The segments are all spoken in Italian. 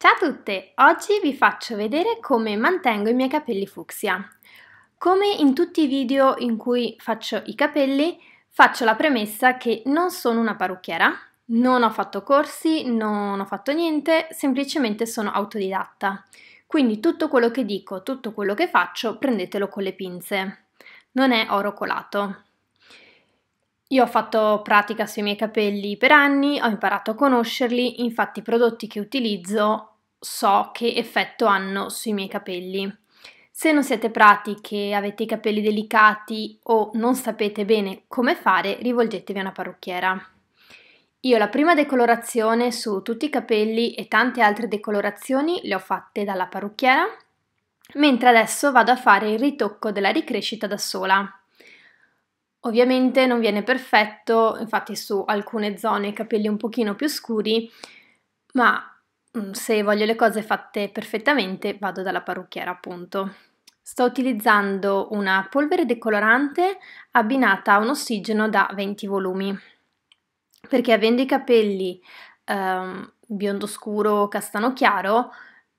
Ciao a tutte! Oggi vi faccio vedere come mantengo i miei capelli fucsia. Come in tutti i video in cui faccio i capelli, faccio la premessa che non sono una parrucchiera, non ho fatto corsi, non ho fatto niente, semplicemente sono autodidatta. Quindi tutto quello che dico, tutto quello che faccio, prendetelo con le pinze. Non è oro colato. Io ho fatto pratica sui miei capelli per anni, ho imparato a conoscerli, infatti i prodotti che utilizzo so che effetto hanno sui miei capelli. Se non siete pratiche, avete i capelli delicati o non sapete bene come fare, rivolgetevi a una parrucchiera. Io la prima decolorazione su tutti i capelli e tante altre decolorazioni le ho fatte dalla parrucchiera, mentre adesso vado a fare il ritocco della ricrescita da sola. Ovviamente non viene perfetto, infatti su alcune zone i capelli un pochino più scuri, ma Mm, se voglio le cose fatte perfettamente vado dalla parrucchiera appunto. Sto utilizzando una polvere decolorante abbinata a un ossigeno da 20 volumi perché avendo i capelli ehm, biondo scuro castano chiaro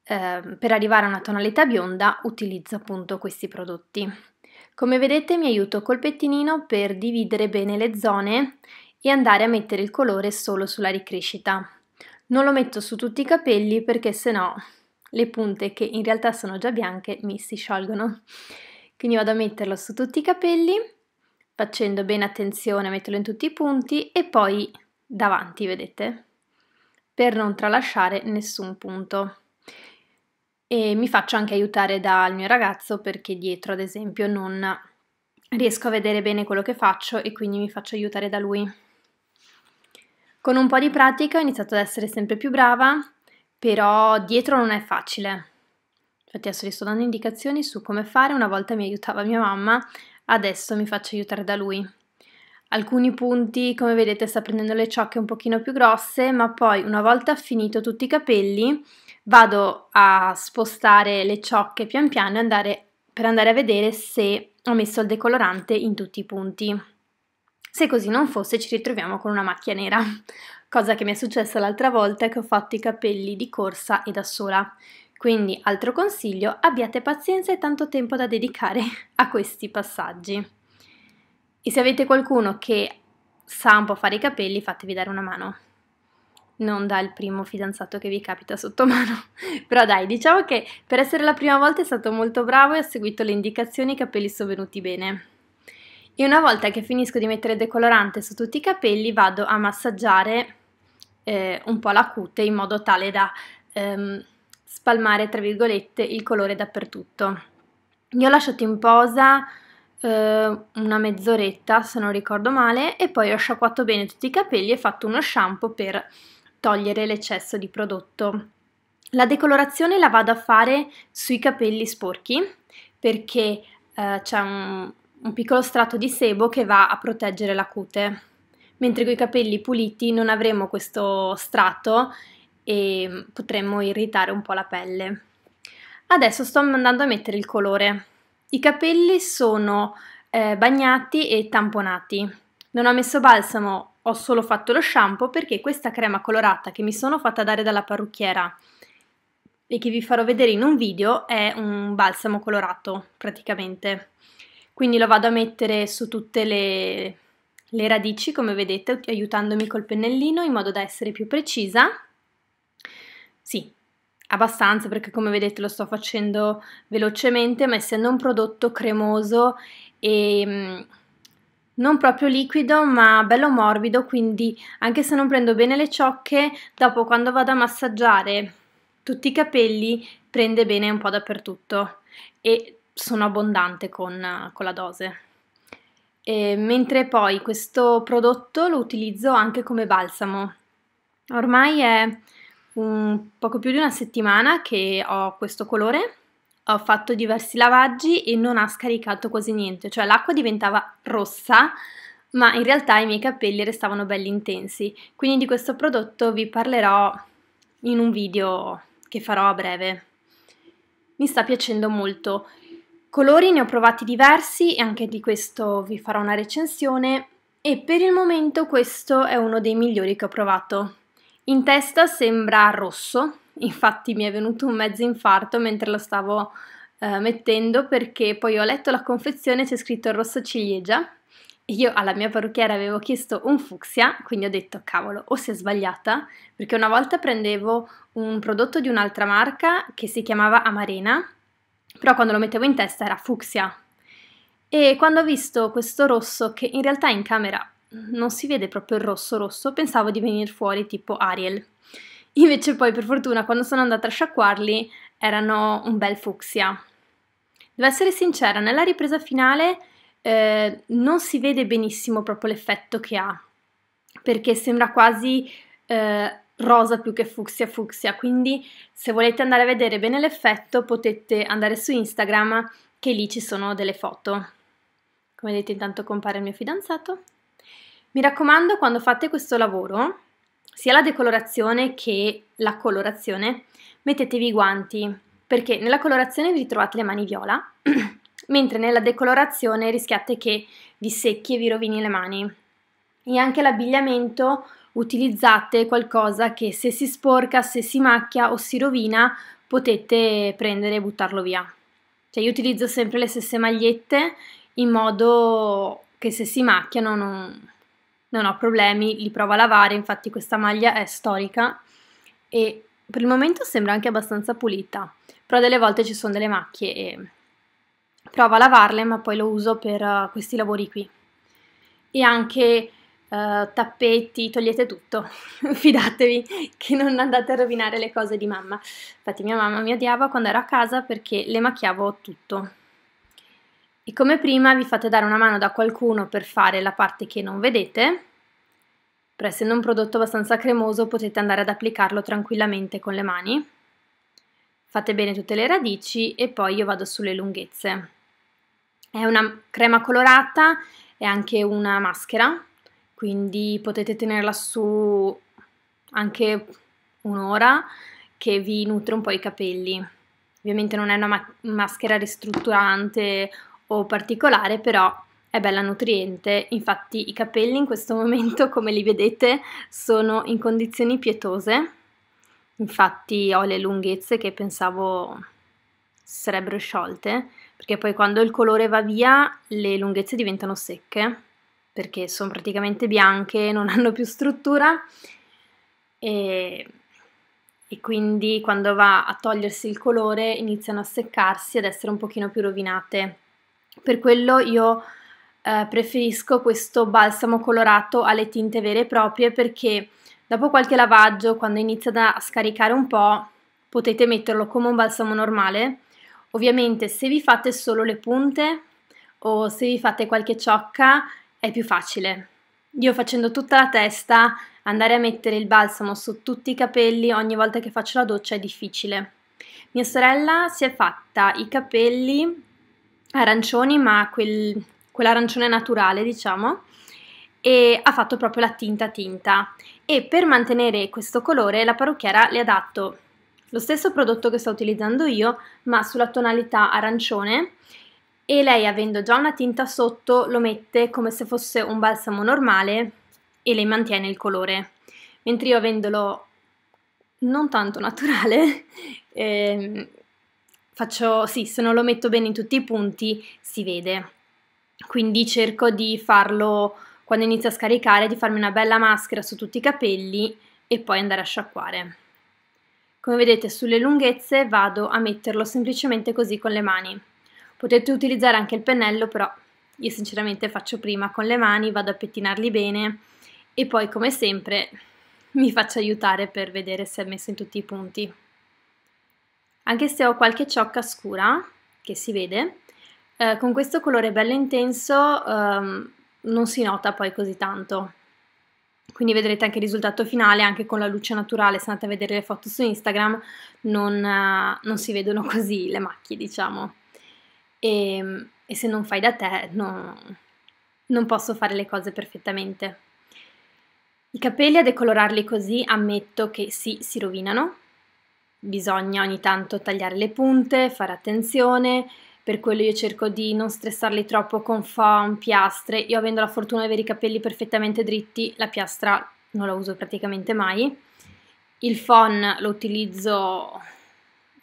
ehm, per arrivare a una tonalità bionda utilizzo appunto questi prodotti. Come vedete mi aiuto col pettinino per dividere bene le zone e andare a mettere il colore solo sulla ricrescita. Non lo metto su tutti i capelli perché sennò le punte che in realtà sono già bianche mi si sciolgono. Quindi vado a metterlo su tutti i capelli facendo bene attenzione a metterlo in tutti i punti e poi davanti, vedete? Per non tralasciare nessun punto. E mi faccio anche aiutare dal mio ragazzo perché dietro, ad esempio, non riesco a vedere bene quello che faccio e quindi mi faccio aiutare da lui. Con un po' di pratica ho iniziato ad essere sempre più brava, però dietro non è facile. Infatti adesso gli sto dando indicazioni su come fare, una volta mi aiutava mia mamma, adesso mi faccio aiutare da lui. Alcuni punti, come vedete, sta prendendo le ciocche un pochino più grosse, ma poi una volta finito tutti i capelli vado a spostare le ciocche pian piano andare, per andare a vedere se ho messo il decolorante in tutti i punti. Se così non fosse ci ritroviamo con una macchia nera, cosa che mi è successa l'altra volta che ho fatto i capelli di corsa e da sola. Quindi, altro consiglio, abbiate pazienza e tanto tempo da dedicare a questi passaggi. E se avete qualcuno che sa un po' fare i capelli, fatevi dare una mano. Non dal primo fidanzato che vi capita sotto mano. Però dai, diciamo che per essere la prima volta è stato molto bravo e ha seguito le indicazioni, i capelli sono venuti bene e una volta che finisco di mettere decolorante su tutti i capelli vado a massaggiare eh, un po' la cute in modo tale da ehm, spalmare tra virgolette il colore dappertutto. Io ho lasciati in posa eh, una mezz'oretta se non ricordo male e poi ho sciacquato bene tutti i capelli e fatto uno shampoo per togliere l'eccesso di prodotto. La decolorazione la vado a fare sui capelli sporchi perché eh, c'è un, un piccolo strato di sebo che va a proteggere la cute, mentre con i capelli puliti non avremo questo strato e potremmo irritare un po' la pelle. Adesso sto andando a mettere il colore. I capelli sono eh, bagnati e tamponati. Non ho messo balsamo, ho solo fatto lo shampoo perché questa crema colorata che mi sono fatta dare dalla parrucchiera e che vi farò vedere in un video è un balsamo colorato praticamente. Quindi lo vado a mettere su tutte le, le radici, come vedete, aiutandomi col pennellino in modo da essere più precisa. Sì, abbastanza perché come vedete lo sto facendo velocemente, ma essendo un prodotto cremoso e mm, non proprio liquido ma bello morbido quindi anche se non prendo bene le ciocche dopo quando vado a massaggiare tutti i capelli prende bene un po' dappertutto e sono abbondante con, con la dose. E, mentre poi questo prodotto lo utilizzo anche come balsamo. Ormai è un, poco più di una settimana che ho questo colore, ho fatto diversi lavaggi e non ha scaricato quasi niente, cioè l'acqua diventava rossa, ma in realtà i miei capelli restavano belli intensi. Quindi di questo prodotto vi parlerò in un video che farò a breve. Mi sta piacendo molto. Colori ne ho provati diversi e anche di questo vi farò una recensione e per il momento questo è uno dei migliori che ho provato. In testa sembra rosso, infatti mi è venuto un mezzo infarto mentre lo stavo eh, mettendo perché poi ho letto la confezione e c'è scritto rosso ciliegia e io alla mia parrucchiera avevo chiesto un fucsia, quindi ho detto cavolo, o si è sbagliata, perché una volta prendevo un prodotto di un'altra marca che si chiamava Amarena però quando lo mettevo in testa era fucsia. E quando ho visto questo rosso, che in realtà in camera non si vede proprio il rosso rosso, pensavo di venire fuori tipo Ariel. Invece poi per fortuna quando sono andata a sciacquarli erano un bel fucsia. Devo essere sincera, nella ripresa finale eh, non si vede benissimo proprio l'effetto che ha, perché sembra quasi eh, rosa più che fucsia fucsia, quindi se volete andare a vedere bene l'effetto potete andare su Instagram che lì ci sono delle foto. Come vedete intanto compare il mio fidanzato. Mi raccomando quando fate questo lavoro, sia la decolorazione che la colorazione, mettetevi i guanti, perché nella colorazione vi trovate le mani viola, mentre nella decolorazione rischiate che vi secchi e vi rovini le mani. E anche l'abbigliamento utilizzate qualcosa che se si sporca, se si macchia o si rovina potete prendere e buttarlo via. Cioè io utilizzo sempre le stesse magliette in modo che se si macchiano non, non ho problemi, li provo a lavare, infatti questa maglia è storica e per il momento sembra anche abbastanza pulita, però delle volte ci sono delle macchie e provo a lavarle ma poi lo uso per eh, questi lavori qui. E anche eh, tappeti, togliete tutto, fidatevi che non andate a rovinare le cose di mamma. Infatti mia mamma mi odiava quando ero a casa perché le macchiavo tutto. E come prima vi fate dare una mano da qualcuno per fare la parte che non vedete, però essendo un prodotto abbastanza cremoso potete andare ad applicarlo tranquillamente con le mani. Fate bene tutte le radici e poi io vado sulle lunghezze. È una crema colorata, è anche una maschera, quindi potete tenerla su anche un'ora che vi nutre un po' i capelli. Ovviamente non è una ma maschera ristrutturante o particolare, però è bella nutriente. Infatti i capelli in questo momento, come li vedete, sono in condizioni pietose. Infatti ho le lunghezze che pensavo sarebbero sciolte, perché poi quando il colore va via le lunghezze diventano secche perché sono praticamente bianche, non hanno più struttura e, e quindi quando va a togliersi il colore iniziano a seccarsi ed essere un pochino più rovinate. Per quello io eh, preferisco questo balsamo colorato alle tinte vere e proprie perché dopo qualche lavaggio, quando inizia a scaricare un po', potete metterlo come un balsamo normale. Ovviamente se vi fate solo le punte o se vi fate qualche ciocca è più facile. Io facendo tutta la testa, andare a mettere il balsamo su tutti i capelli ogni volta che faccio la doccia è difficile. Mia sorella si è fatta i capelli arancioni, ma quel, quell'arancione naturale, diciamo, e ha fatto proprio la tinta tinta. E per mantenere questo colore la parrucchiera le ha dato lo stesso prodotto che sto utilizzando io, ma sulla tonalità arancione e lei avendo già una tinta sotto lo mette come se fosse un balsamo normale e le mantiene il colore, mentre io avendolo non tanto naturale eh, faccio sì, se non lo metto bene in tutti i punti si vede. Quindi cerco di farlo quando inizio a scaricare, di farmi una bella maschera su tutti i capelli e poi andare a sciacquare. Come vedete sulle lunghezze vado a metterlo semplicemente così con le mani. Potete utilizzare anche il pennello, però io sinceramente faccio prima con le mani, vado a pettinarli bene e poi come sempre mi faccio aiutare per vedere se è messo in tutti i punti. Anche se ho qualche ciocca scura, che si vede, eh, con questo colore bello intenso ehm, non si nota poi così tanto. Quindi vedrete anche il risultato finale, anche con la luce naturale, se andate a vedere le foto su Instagram, non, eh, non si vedono così le macchie, diciamo e, ehm, e se non fai da te no, non posso fare le cose perfettamente. I capelli a decolorarli così ammetto che sì, si rovinano, bisogna ogni tanto tagliare le punte, fare attenzione, per quello io cerco di non stressarli troppo con foam, piastre. Io avendo la fortuna di avere i capelli perfettamente dritti, la piastra non la uso praticamente mai. Il foam lo utilizzo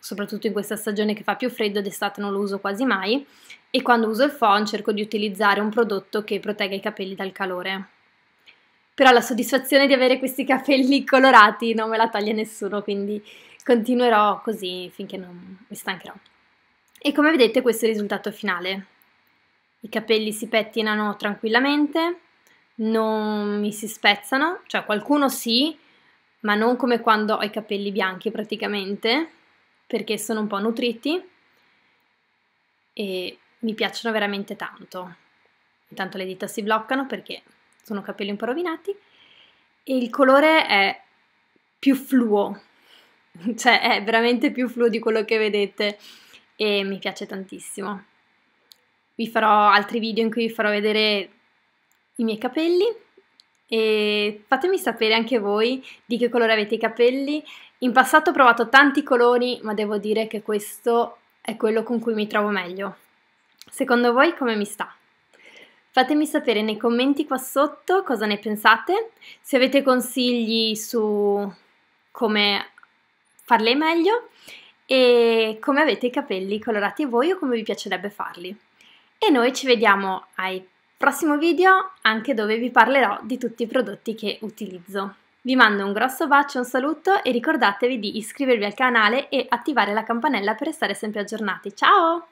soprattutto in questa stagione che fa più freddo, d'estate non lo uso quasi mai e quando uso il phon cerco di utilizzare un prodotto che protegga i capelli dal calore. Però la soddisfazione di avere questi capelli colorati non me la toglie nessuno, quindi continuerò così finché non mi stancherò. E come vedete questo è il risultato finale. I capelli si pettinano tranquillamente, non mi si spezzano, cioè qualcuno sì, ma non come quando ho i capelli bianchi praticamente, perché sono un po' nutriti e mi piacciono veramente tanto. Intanto le dita si bloccano perché sono capelli un po' rovinati e il colore è più fluo, cioè è veramente più fluo di quello che vedete e mi piace tantissimo. Vi farò altri video in cui vi farò vedere i miei capelli e fatemi sapere anche voi di che colore avete i capelli in passato ho provato tanti colori, ma devo dire che questo è quello con cui mi trovo meglio. Secondo voi come mi sta? Fatemi sapere nei commenti qua sotto cosa ne pensate, se avete consigli su come farle meglio e come avete i capelli colorati voi o come vi piacerebbe farli. E noi ci vediamo ai prossimo video anche dove vi parlerò di tutti i prodotti che utilizzo. Vi mando un grosso bacio, un saluto e ricordatevi di iscrivervi al canale e attivare la campanella per restare sempre aggiornati. Ciao!